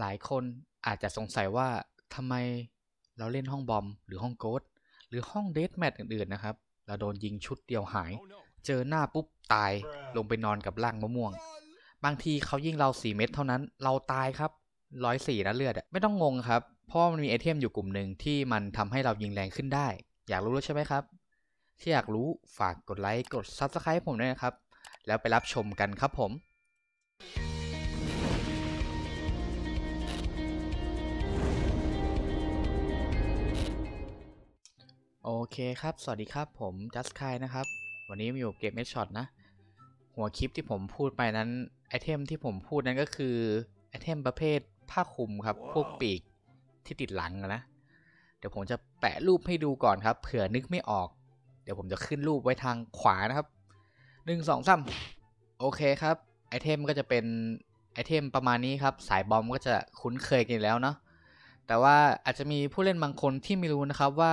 หลายคนอาจจะสงสัยว่าทำไมเราเล่นห้องบอมหรือห้องโกดหรือห้องเดสแมทอื่นๆนะครับ เราโดนยิงชุดเดียวหาย เจอหน้าปุ๊บ ตายลงไปนอนกับร่างมะม่วง บางทีเขายิงเราสี่เม็ดเท่านั้น เราตายครับร้อยสี่นะเลือดไม่ต้องงงครับ เพราะมันมีไอเทมอยู่กลุ่มหนึ่งที่มันทำให้เรายิงแรงขึ้นได้ อยากรู้ร้ใช่ไหมครับที่อยากรู้ฝากกดไลค์กดซับสไคร b e ผมด้วยนะครับ แล้วไปรับชมกันครับผมโอเคครับ สวัสดีครับผมจัสคายนะครับ วันนี้มีอยู่เกมเมชช็อตนะ หัวคลิปที่ผมพูดไปนั้นไอเทมที่ผมพูดนั้นก็คือไอเทมประเภทผ้าคลุมครับพวกปีกที่ติดหลังนะ เดี๋ยวผมจะแปะรูปให้ดูก่อนครับ เผื่อนึกไม่ออก เดี๋ยวผมจะขึ้นรูปไว้ทางขวานะครับหนึ่งสองสามโอเคครับไอเทมก็จะเป็นไอเทมประมาณนี้ครับ สายบอมก็จะคุ้นเคยกันแล้วเนาะ แต่ว่าอาจจะมีผู้เล่นบางคนที่ไม่รู้นะครับว่า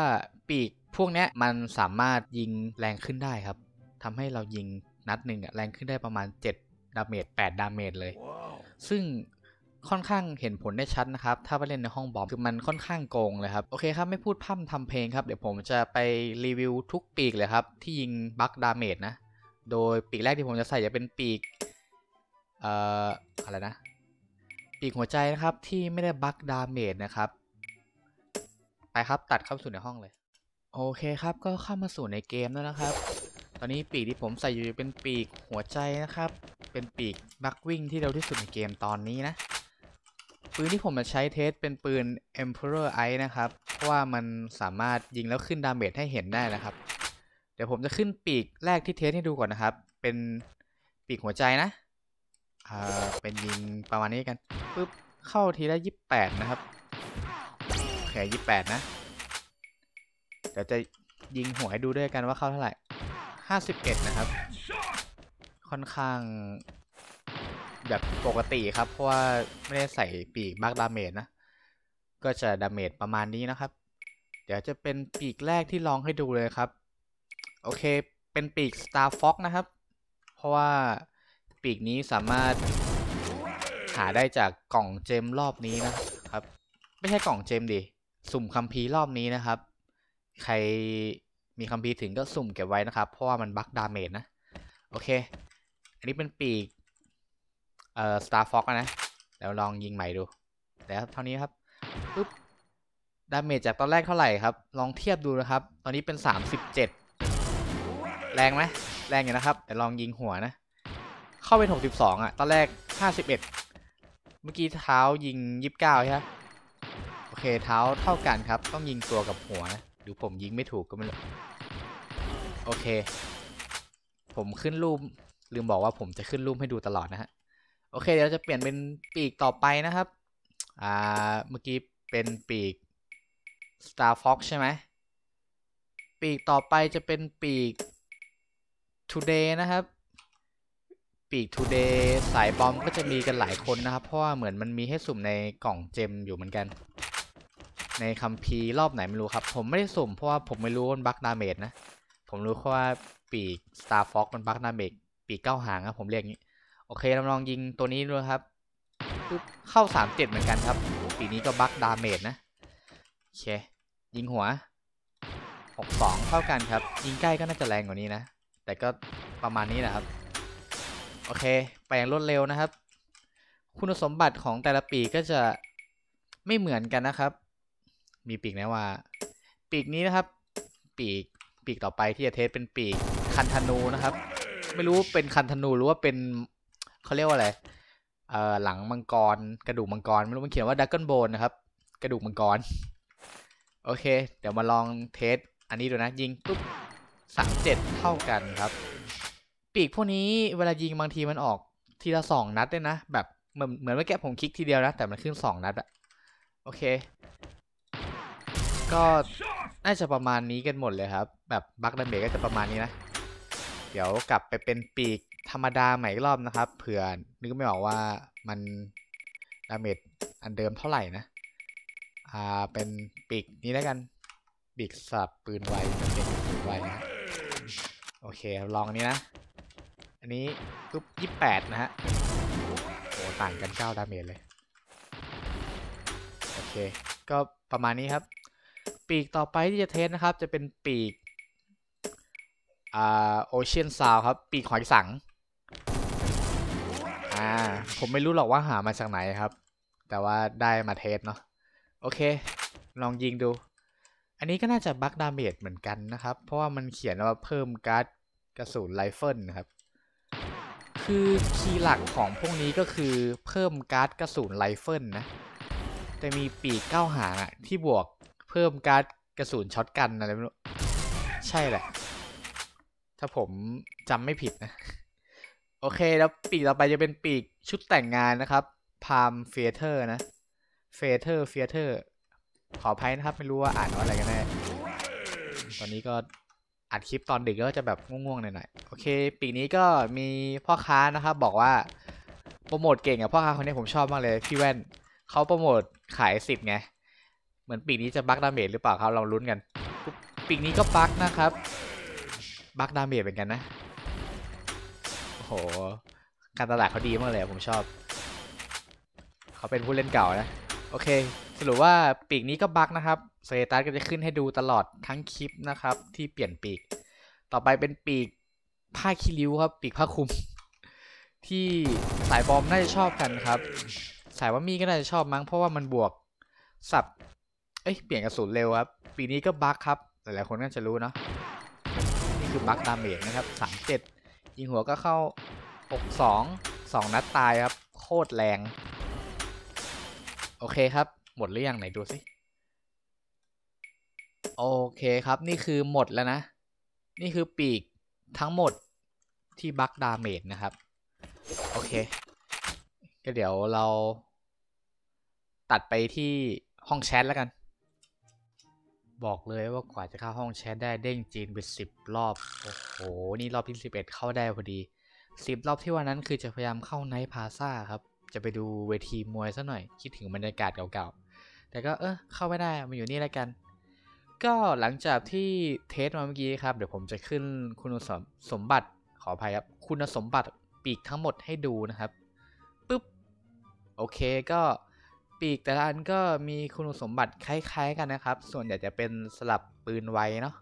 ปีกพวกนี้มันสามารถยิงแรงขึ้นได้ครับ ทำให้เรายิงนัดหนึ่งแรงขึ้นได้ประมาณ7ดาเมจ8ดาเมจเลย wow. ซึ่งค่อนข้างเห็นผลได้ชัดนะครับ ถ้าไปเล่นในห้องบอมคือมันค่อนข้างโกงเลยครับ โอเค ครับไม่พูดพร่ำทำเพลงครับ เดี๋ยวผมจะไปรีวิวทุกปีกเลยครับ ที่ยิงบัคดาเมจนะ โดยปีกแรกที่ผมจะใส่จะเป็นปีกเอ่ออะไรนะ ปีกหัวใจนะครับที่ไม่ได้บัคดาเมจนะครับ ไปครับตัดเข้าสู่ในห้องเลยโอเคครับ ก็เข้ามาสู่ในเกมแล้วนะครับ ตอนนี้ปีกที่ผมใส่อยู่เป็นปีกหัวใจนะครับ เป็นปีกบักวิ่งที่เร็วที่สุดในเกมตอนนี้นะปืนที่ผมมาใช้เทสเป็นปืน Emperor Eye นะครับเพราะว่ามันสามารถยิงแล้วขึ้นดาเมจให้เห็นได้นะครับ เดี๋ยวผมจะขึ้นปีกแรกที่เทสให้ดูก่อนนะครับ เป็นปีกหัวใจนะอ่าเป็นยิงประมาณนี้กันปึ๊บเข้าทีละ28นะครับโอเค28นะเดี๋ยวจะยิงหัวให้ดูด้วยกันว่าเข้าเท่าไหร่ห้าสิบเอ็ดนะครับ ค่อนข้างแบบปกติครับ เพราะว่าไม่ได้ใส่ปีกบากดาเมจนะ ก็จะดาเมจประมาณนี้นะครับ เดี๋ยวจะเป็นปีกแรกที่ลองให้ดูเลยครับ โอเค เป็นปีก Star Fox นะครับ เพราะว่าปีกนี้สามารถหาได้จากกล่องเจม รอบนี้นะครับ ไม่ใช่กล่องเจมดิสุ่มคัมภีร์รอบนี้นะครับใครมีคัมภีร์ถึงก็สุ่มเก็บไว้นะครับเพราะว่ามันบัคดาเมจนะโอเค อันนี้เป็นปีกเอ่อสตาร์ฟ็อกนะแล้วลองยิงใหม่ดูแล้วเท่านี้ครับปึ๊บดาเมจจากตอนแรกเท่าไหร่ครับ ลองเทียบดูนะครับ ตอนนี้เป็น37แรงไหมแรงอยู่นะครับแต่ลองยิงหัวนะ เข้าเป็น62 อ่ะ ตอนแรก 51 เมื่อกี้เท้ายิง29ใช่ไหมโอเค เท้าเท่ากันครับ ต้องยิงตัวกับหัวนะหรือผมยิงไม่ถูกก็ไม่รู้โอเค ผมขึ้นรูปลืมบอกว่าผมจะขึ้นรูปให้ดูตลอดนะฮะโอเคเดี๋ยวจะเปลี่ยนเป็นปีกต่อไปนะครับอ่าเมื่อกี้เป็นปีก Star Fox ใช่ไหมปีกต่อไปจะเป็นปีก Today นะครับปีก Today สายบอมก็จะมีกันหลายคนนะครับ เพราะว่าเหมือนมันมีให้สุ่มในกล่องเจมอยู่เหมือนกันในคัมภีร์รอบไหนไม่รู้ครับ ผมไม่ได้สุ่มเพราะว่าผมไม่รู้มันบักดาเมจนะผมรู้แค่ว่าปีก Star Fox มันบักดาเมจปีกเก้าหางครับผมเรียกงี้ โอเคเราลองยิงตัวนี้ดูครับเข้าสามเจ็ดเหมือนกันครับปีนี้ก็บักดาเมจนะโอเคยิงหัวหกสองเท่ากันครับ ยิงใกล้ก็น่าจะแรงกว่านี้นะแต่ก็ประมาณนี้แหละครับโอเคแปลงรวดเร็วนะครับ คุณสมบัติของแต่ละปีก็จะไม่เหมือนกันนะครับมีปีกนะว่าปีกนี้นะครับ ปีกปีกต่อไปที่จะเทสเป็นปีกคันธนูนะครับ ไม่รู้เป็นคันธนูหรือว่าเป็นเขาเรียกว่าอะไรเอ่อหลังมังกร กระดูกมังกร ไม่รู้มันเขียนว่าดักเกิลโบนนะครับกระดูกมังกร โอเค เดี๋ยวมาลองเทสอันนี้ดูนะยิงปุ๊บสามเจ็ดเท่ากันครับ ปีกพวกนี้เวลายิงบางทีมันออก ทีละสองนัดเลยนะแบบเหมือนเหมือนเมื่อกี้ผมคลิกทีเดียวนะแต่มันขึ้นสองนัดอะโอเคก็น่าจะประมาณนี้กันหมดเลยครับ แบบบัคดาเมจก็จะประมาณนี้นะ เดี๋ยวกลับไปเป็นปีกธรรมดาใหม่รอบนะครับ เผื่อนึกไม่ออกว่ามันดาเมจอันเดิมเท่าไหร่นะอ่าเป็นปีกนี้แล้วกันปีกสับปืนไวเป็นปืนไวนะโอเคลองอันนี้นะอันนี้ปุ๊บยี่แปดนะฮะโอ้ต่างกันเก้าดาเมจเลยโอเคก็ประมาณนี้ครับปีกต่อไปที่จะเทสนะครับจะเป็นปีก อ่าโอเชียนซาวครับปีกหอยสังอ่าผมไม่รู้หรอกว่าหามาจากไหนครับ แต่ว่าได้มาเทส เนาะ โอเค ลองยิงดู อันนี้ก็น่าจะ บัคดาเมจเหมือนกันนะครับเพราะว่ามันเขียนว่าเพิ่มการ์ดกระสุนไรเฟิลครับคือคีย์หลักของพวกนี้ก็คือเพิ่มการ์ดกระสุนไรเฟิลนะแต่มีปีกเก้าหางอะที่บวกเพิ่มการ์ดกระสุนช็อตกัน อะไร ไม่รู้ใช่แหละ ถ้าผมจำไม่ผิดนะ โอเค แล้วปีกต่อไปจะเป็นปีกชุดแต่งงานนะครับพามเฟเธอร์นะ เฟเธอร์เฟเธอร์ ขออภัยนะครับไม่รู้ว่า อ่านว่าอะไรกันแน่ตอนนี้ก็อัดคลิปตอนดึกก็จะแบบ ง่วง ๆ หน่อย ๆ โอเค ปีนี้ก็มีพ่อค้านะครับ บอกว่าโปรโมทเก่งอะพ่อค้าคนนี้ผมชอบมากเลยพี่แว่นเขาโปรโมทขายสิบไงมือนปีกนี้จะบักดาเมจหรือเปล่าครับเราลุ้นกันปีกนี้ก็บักนะครับบักดาเมจเหมือนกันนะโอ้โหการตลาดเขาดีมากเลย ผมชอบเขาเป็นผู้เล่นเก่านะโอเคสรุปว่าปีกนี้ก็บักนะครับสเตตัสก็จะขึ้นให้ดูตลอดทั้งคลิปนะครับ ที่เปลี่ยนปีก ต่อไปเป็นปีกผ้าคีริ้วครับปีกผ้าคลุม ที่สายบอมน่าจะชอบกันครับ สายว่ามีก็น่าจะชอบมั้ง เพราะว่า มันบวกสับเอ้ยเปลี่ยนกระสุนเร็วครับปีนี้ก็บั๊กครับหลายๆคนน่าจะรู้เนาะนี่คือบั๊กดาเมจนะครับสามเจ็ดยิงหัวก็เข้าอกสองสองนัดตายครับ โคตรแรง โอเคครับ หมดหรือยังไหนดูสิโอเคครับ นี่คือหมดแล้วนะ นี่คือปีกทั้งหมดที่บักดาเมจนะครับโอเคก็เดี๋ยวเราตัดไปที่ห้องแชทแล้วกันบอกเลยว่ากว่าจะเข้าห้องแชทได้เด้งจีนไปสิบรอบ โอ้โห นี่รอบที่สิบเอ็ดเข้าได้พอดีสิบรอบที่วันนั้น คือจะพยายามเข้าไนท์พาซ่าครับ จะไปดูเวทีมวยซะหน่อย คิดถึงบรรยากาศเก่าๆ แต่ก็เออเข้าไม่ได้มาอยู่นี่แล้วกัน ก็หลังจากที่เทสมาเมื่อกี้ครับ เดี๋ยวผมจะขึ้นคุณสมบัติ ขออภัยครับ คุณสมบัติปีกทั้งหมดให้ดูนะครับปุ๊บโอเคก็ปีก แต่ละอันก็มีคุณสมบัติคล้าย ๆกันนะครับ ส่วนใหญ่จะเป็นสลับปืนไวเนาะ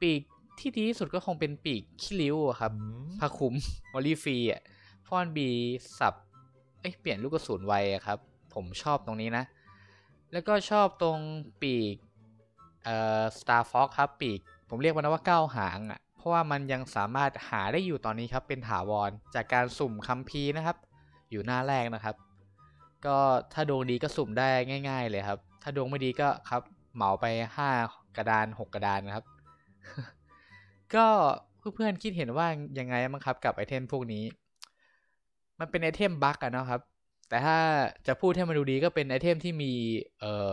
ปีกที่ดีที่สุดก็คงเป็นปีกขี้ริ้วครับผ้าคุมออลี่ฟรีอ่ะฟอนบี สับเอ้ยเปลี่ยนลูกกระสุนไวครับ ผมชอบตรงนี้นะ แล้วก็ชอบตรงปีกเอ่อสตาร์ฟ็อกครับ ปีกผมเรียกมันว่าเก้าหางอ่ะเพราะว่ามันยังสามารถหาได้อยู่ตอนนี้ครับเป็นถาวรจากการสุ่มคัมพีนะครับ อยู่หน้าแรกนะครับก็ถ้าดวงดีก็สุ่มได้ง่ายๆ เลยครับ ถ้าดวงไม่ดีก็ครับเหมาไปห้ากระดานหกกระดานครับ ก็เพื่อนๆคิดเห็นว่ายังไงมั้งครับ กับไอเทมพวกนี้ มันเป็นไอเทมบั๊กอะนะครับ แต่ถ้าจะพูดให้มันดูดีก็เป็นไอเทมที่มีเอ่อ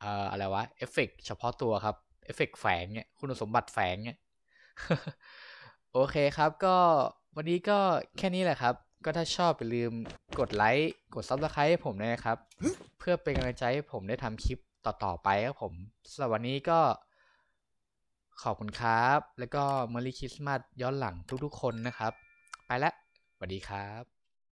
เอ่ออะไรวะเอฟเฟกเฉพาะตัวครับเอฟเฟกแฝงเนี่ยคุณสมบัติแฝงเนี่ยโอเคครับ ก็วันนี้ก็แค่นี้แหละครับก็ถ้าชอบอย่าลืมกดไลค์กดซับสไครต์ให้ผมนะครับ เพื่อเป็นกำลังใจให้ผมได้ทำคลิปต่อ ๆ ไปครับผมสำหรับวันนี้ก็ขอบคุณครับ แล้วก็ม e r ี y คริสต์มาสย้อนหลังทุกๆ คนนะครับ ไปละสวัสดีครับ